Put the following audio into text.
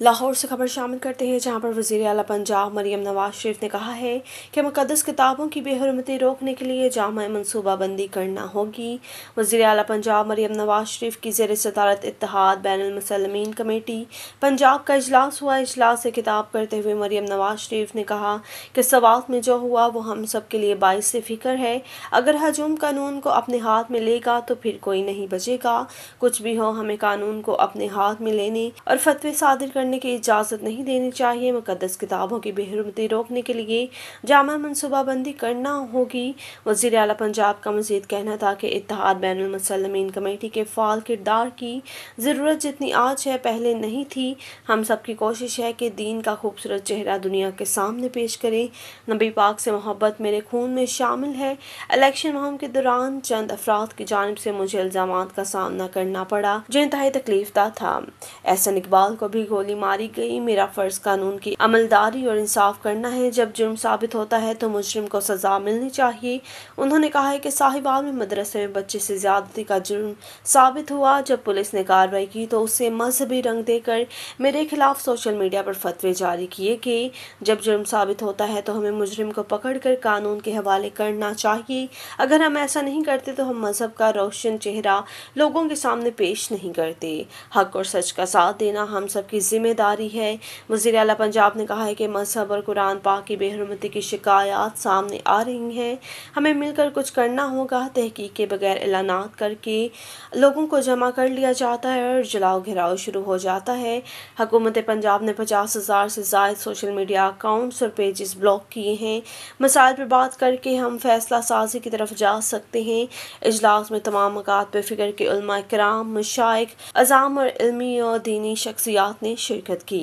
लाहौर से खबर शामिल करते हैं जहां पर वज़ी अला पंजाब मरीम नवाज शरीफ ने कहा है कि मुकदस किताबों की बेहरमती रोकने के लिए जाम मनसूबाबंदी करना होगी वजीर अला पंजाब मरीम नवाज शरीफ की जेर सदारत इतिहाद बैनमसलमिन कमेटी पंजाब का अजलास हुआ अजलास से खिताब करते हुए मरीम नवाज शरीफ ने कहा कि सवाल में जो हुआ वो हम सब के लिए बायस फ़िक्र है अगर हजूम कानून को अपने हाथ में लेगा तो फिर कोई नहीं बचेगा कुछ भी हो हमें कानून को अपने हाथ में लेने और फतवे सादिर करने की इजाज़त नहीं देनी चाहिए मुकदस किताबों की बेहरमती रोकने के लिए जामा मनसूबाबंदी करना होगी वजीर अली पंजाब का मजीद कहना था कि इतिहाद बैन मसलमिन कमेटी के फाल किरदार की ज़रूरत जितनी आज है पहले नहीं थी हम सब की कोशिश है कि दीन का खूबसूरत चेहरा दुनिया के सामने पेश करें नबी पाक से मोहब्बत मेरे खून में शामिल है इलेक्शन मुहम के दौरान चंद अफराद की जानब से मुझे इल्ज़ाम का सामना करना पड़ा जो इंतहाई तकलीफ दा था एहसन इकबाल को भी गोली गोली मारी गई मेरा फ़र्ज कानून की अमलदारी और इंसाफ करना है जब जुर्म साबित होता है तो मुजरिम को सज़ा मिलनी चाहिए उन्होंने कहा है कि साहिबाल में मदरसे में बच्चे से ज़्यादती का जुर्म साबित हुआ जब पुलिस ने कार्रवाई की तो उसे मजहबी रंग देकर मेरे खिलाफ सोशल मीडिया पर फतवे जारी किए कि जब जुर्म साबित होता है तो हमें मुजरिम को पकड़ कर कानून के हवाले करना चाहिए अगर हम ऐसा नहीं करते तो हम मज़हब का रोशन चेहरा लोगों के सामने पेश नहीं करते हक और सच का साथ देना हम सबकी जिम्मे जिम्मेदारी है वजी अला पंजाब ने कहा है कि मजहब और कुरान पा की बेहरमती की शिकायत सामने आ रही हैं हमें मिलकर कुछ करना होगा तहकीक के बगैर ऐलाना करके लोगों को जमा कर लिया जाता है और जलाओ घिराव शुरू हो जाता है हकूमत पंजाब ने पचास हज़ार से ज्यादा सोशल मीडिया अकाउंट्स और पेजेस ब्लॉक किए हैं मसाइल पर बात करके हम फैसला साजी की तरफ जा सकते हैं इजलास में तमाम अकात पर फिक्र के कराम मशाइ अजाम और इलमी और दीनी शख्सियात ने शिरकत की